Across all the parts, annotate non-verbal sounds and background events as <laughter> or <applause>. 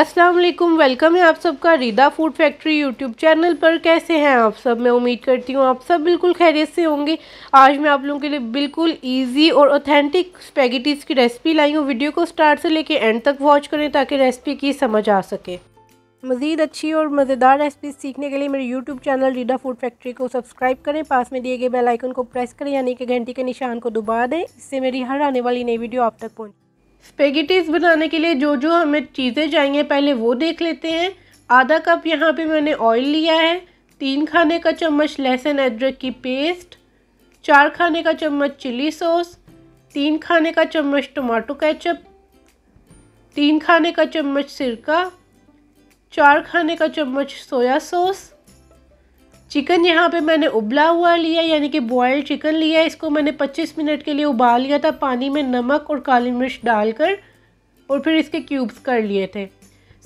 अस्सलाम वालेकुम वेलकम है आप सबका Rida food factory YouTube channel पर कैसे हैं आप सब मैं उम्मीद करती हूँ आप सब बिल्कुल खैरियत से होंगे आज मैं आप लोगों के लिए बिल्कुल इजी और ऑथेंटिक स्पेगेटीज़ की रेसिपी लाई हूँ वीडियो को स्टार्ट से लेके एंड तक वॉच करें ताकि रेसिपी की समझ आ सके मज़ीद अच्छी और मज़ेदार रेसिपी सीखने के लिए मेरे YouTube channel Rida food factory को सब्सक्राइब करें पास में दिए गए बेल आइकन को प्रेस करें यानी कि घंटी के निशान को दबा दें इससे मेरी हर आने वाली नई वीडियो आप तक पहुँच स्पेगेटीज बनाने के लिए जो जो हमें चीज़ें चाहिए पहले वो देख लेते हैं आधा कप यहाँ पे मैंने ऑयल लिया है तीन खाने का चम्मच लहसुन अदरक की पेस्ट चार खाने का चम्मच चिली सॉस तीन खाने का चम्मच टमाटो केचप तीन खाने का चम्मच सिरका चार खाने का चम्मच सोया सॉस चिकन यहाँ पे मैंने उबला हुआ लिया यानी कि बॉयल चिकन लिया इसको मैंने 25 मिनट के लिए उबाल लिया था पानी में नमक और काली मिर्च डालकर और फिर इसके क्यूब्स कर लिए थे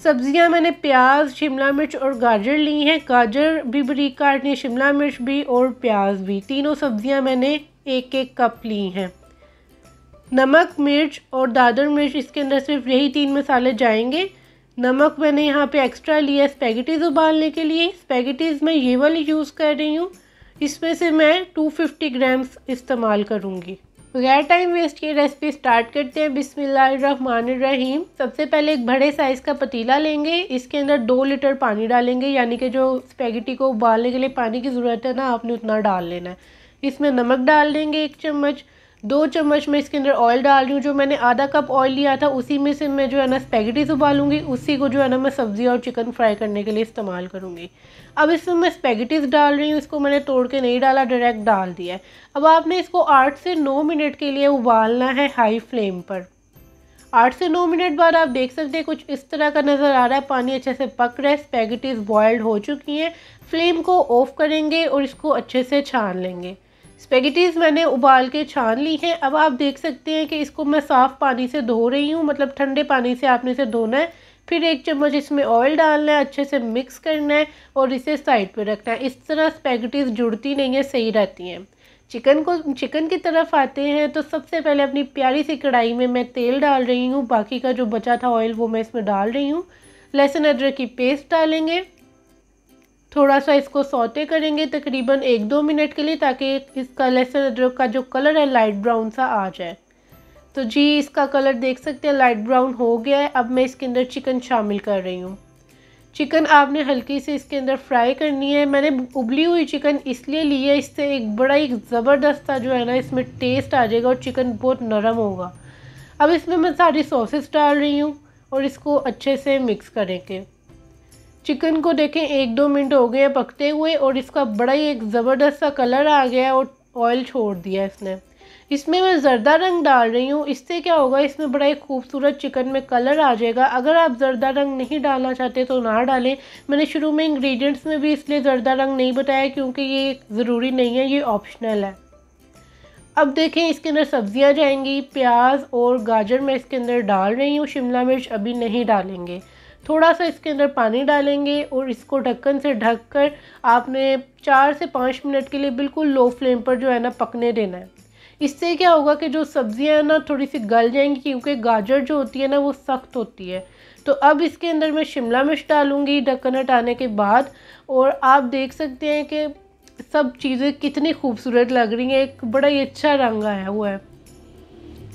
सब्ज़ियाँ मैंने प्याज शिमला मिर्च और गाजर ली हैं गाजर भी बरीक काटनी है शिमला मिर्च भी और प्याज भी तीनों सब्ज़ियाँ मैंने एक एक कप ली हैं नमक मिर्च और दादर मिर्च इसके अंदर सिर्फ यही तीन मसाले जाएंगे नमक मैंने यहाँ पे एक्स्ट्रा लिया स्पैगेटीज़ उबालने के लिए स्पैगेटीज़ मैं ये वाली यूज़ कर रही हूँ इसमें से मैं 250 ग्राम्स इस्तेमाल करूँगी बगैर टाइम वेस्ट की रेसिपी स्टार्ट करते हैं बिसमीम सबसे पहले एक बड़े साइज़ का पतीला लेंगे इसके अंदर दो लीटर पानी डालेंगे यानी कि जो स्पेगेटी को उबालने के लिए पानी की ज़रूरत है ना आपने उतना डाल लेना है इसमें नमक डाल देंगे एक चम्मच दो चम्मच मैं इसके अंदर ऑयल डाल रही हूँ जो मैंने आधा कप ऑयल लिया था उसी में से मैं जो है ना स्पेगेटीज उबालूंगी उसी को जो है ना मैं सब्ज़ी और चिकन फ्राई करने के लिए इस्तेमाल करूँगी अब इसमें मैं स्पेगेटीज़ डाल रही हूँ इसको मैंने तोड़ के नहीं डाला डायरेक्ट डाल दिया है अब आपने इसको आठ से नौ मिनट के लिए उबालना है हाई फ्लेम पर आठ से नौ मिनट बाद आप देख सकते हैं कुछ इस तरह का नज़र आ रहा है पानी अच्छे से पक रहा है स्पेगेटीज़ बॉयल्ड हो चुकी हैं फ्लेम को ऑफ़ करेंगे और इसको अच्छे से छान लेंगे स्पेगेटीज़ मैंने उबाल के छान ली हैं अब आप देख सकते हैं कि इसको मैं साफ़ पानी से धो रही हूँ मतलब ठंडे पानी से आपने इसे धोना है फिर एक चम्मच इसमें ऑयल डालना है अच्छे से मिक्स करना है और इसे साइड पे रखना है इस तरह स्पेगेटीज़ जुड़ती नहीं है सही रहती हैं चिकन को चिकन की तरफ आते हैं तो सबसे पहले अपनी प्यारी सी कढ़ाई में मैं तेल डाल रही हूँ बाकी का जो बचा था ऑयल वो मैं इसमें डाल रही हूँ लहसुन अदरक की पेस्ट डालेंगे थोड़ा सा इसको सौते करेंगे तकरीबन एक दो मिनट के लिए ताकि इसका लहसुन अदरक का जो कलर है लाइट ब्राउन सा आ जाए तो जी इसका कलर देख सकते हैं लाइट ब्राउन हो गया है अब मैं इसके अंदर चिकन शामिल कर रही हूँ चिकन आपने हल्की से इसके अंदर फ्राई करनी है मैंने उबली हुई चिकन इसलिए ली है इससे एक बड़ा ही ज़बरदस्त जो है ना इसमें टेस्ट आ जाएगा और चिकन बहुत नरम होगा अब इसमें मैं सारी सॉसेस डाल रही हूँ और इसको अच्छे से मिक्स करेंगे चिकन को देखें एक दो मिनट हो गए पकते हुए और इसका बड़ा ही एक ज़बरदस्त सा कलर आ गया और ऑयल छोड़ दिया इसने इसमें मैं ज़रदा रंग डाल रही हूँ इससे क्या होगा इसमें बड़ा ही खूबसूरत चिकन में कलर आ जाएगा अगर आप ज़रदा रंग नहीं डालना चाहते तो ना डालें मैंने शुरू में इंग्रेडिएंट्स में भी इसलिए ज़रदा रंग नहीं बताया क्योंकि ये ज़रूरी नहीं है ये ऑप्शनल है अब देखें इसके अंदर सब्ज़ियाँ जाएंगी प्याज और गाजर मैं इसके अंदर डाल रही हूँ शिमला मिर्च अभी नहीं डालेंगे थोड़ा सा इसके अंदर पानी डालेंगे और इसको ढक्कन से ढक कर आपने चार से पाँच मिनट के लिए बिल्कुल लो फ्लेम पर जो है ना पकने देना है इससे क्या होगा कि जो सब्ज़ियाँ ना थोड़ी सी गल जाएंगी क्योंकि गाजर जो होती है ना वो सख्त होती है तो अब इसके अंदर मैं शिमला मिर्च डालूँगी ढक्कन हटाने के बाद और आप देख सकते हैं कि सब चीज़ें कितनी खूबसूरत लग रही हैं एक बड़ा ही अच्छा रंग आया हुआ है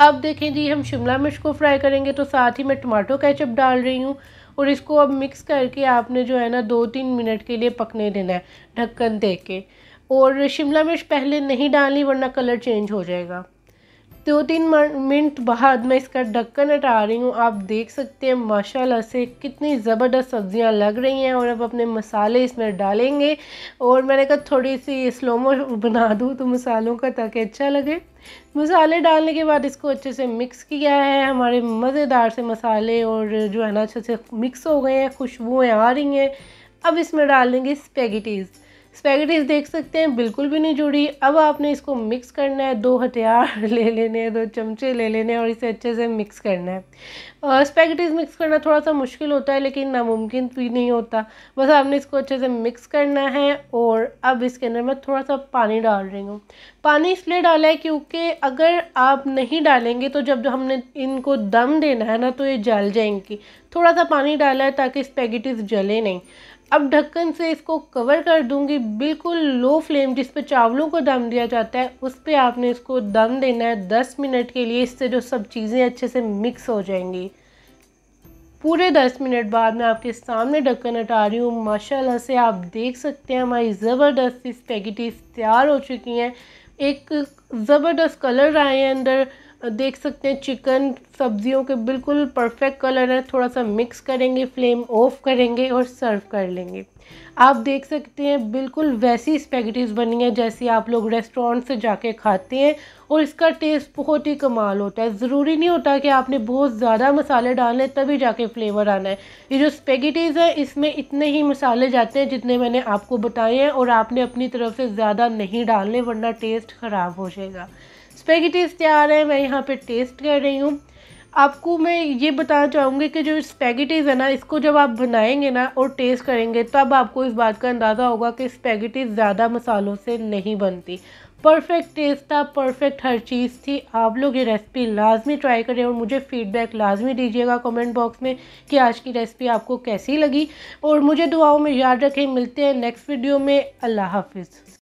अब देखें जी हम शिमला मिर्च को फ्राई करेंगे तो साथ ही मैं टमाटो कैचअप डाल रही हूँ और इसको अब मिक्स करके आपने जो है ना दो तीन मिनट के लिए पकने देना है ढक्कन दे के और शिमला मिर्च पहले नहीं डालनी वरना कलर चेंज हो जाएगा दो तीन मिनट बाद मैं इसका ढक्कन हटा रही हूँ आप देख सकते हैं माशाल्लाह से कितनी ज़बरदस्त सब्जियाँ लग रही हैं और अब अपने मसाले इसमें डालेंगे और मैंने कहा थोड़ी सी स्लोमो बना दूँ तो मसालों का ताकि अच्छा लगे मसाले डालने के बाद इसको अच्छे से मिक्स किया है हमारे मज़ेदार से मसाले और जो है ना अच्छे से मिक्स हो गए हैं खुशबुएँ आ रही हैं अब इसमें डाल देंगे स्पेगेटीज़ स्पैगेटीज देख सकते हैं बिल्कुल भी नहीं जुड़ी अब आपने इसको मिक्स करना है दो हथियार <laughs> ले लेने हैं दो चमचे ले लेने हैं और इसे अच्छे से मिक्स करना है स्पैगेटीज मिक्स करना थोड़ा सा मुश्किल होता है लेकिन नामुमकिन भी नहीं होता बस आपने इसको अच्छे से मिक्स करना है और अब इसके अंदर मैं थोड़ा सा पानी डाल रही हूँ पानी इसलिए डाला है क्योंकि अगर आप नहीं डालेंगे तो जब हमने इनको दम देना है ना तो ये जल जाएंगी थोड़ा सा पानी डाला है ताकि स्पैगेटीज जले नहीं अब ढक्कन से इसको कवर कर दूंगी बिल्कुल लो फ्लेम जिस पे चावलों को दम दिया जाता है उस पर आपने इसको दम देना है दस मिनट के लिए इससे जो सब चीज़ें अच्छे से मिक्स हो जाएंगी पूरे दस मिनट बाद मैं आपके सामने ढक्कन हटा रही हूँ माशाल्लाह से आप देख सकते हैं हमारी ज़बरदस्त स्पेगेटीज तैयार हो चुकी हैं एक ज़बरदस्त कलर आए हैं अंदर देख सकते हैं चिकन सब्जियों के बिल्कुल परफेक्ट कलर है थोड़ा सा मिक्स करेंगे फ्लेम ऑफ करेंगे और सर्व कर लेंगे आप देख सकते हैं बिल्कुल वैसी स्पेगेटीज़ बनी है जैसी आप लोग रेस्टोरेंट से जाके खाते हैं और इसका टेस्ट बहुत ही कमाल होता है ज़रूरी नहीं होता कि आपने बहुत ज़्यादा मसाले डालने तभी जाके फ्लेवर आना है ये जो स्पेगेटीज़ है इसमें इतने ही मसाले जाते हैं जितने मैंने आपको बताए हैं और आपने अपनी तरफ से ज़्यादा नहीं डालने वरना टेस्ट ख़राब हो जाएगा स्पेगेटीज तैयार हैं मैं यहाँ पे टेस्ट कर रही हूँ आपको मैं ये बताना चाहूँगी कि जो स्पेगेटीज़ है ना इसको जब आप बनाएंगे ना और टेस्ट करेंगे तब आपको इस बात का अंदाज़ा होगा कि स्पेगेटीज़ ज़्यादा मसालों से नहीं बनती परफेक्ट टेस्ट था परफेक्ट हर चीज़ थी आप लोग ये रेसिपी लाजमी ट्राई करें और मुझे फीडबैक लाजमी दीजिएगा कमेंट बॉक्स में कि आज की रेसिपी आपको कैसी लगी और मुझे दुआओं में याद रखें मिलते हैं नेक्स्ट वीडियो में अल्लाह हाफिज़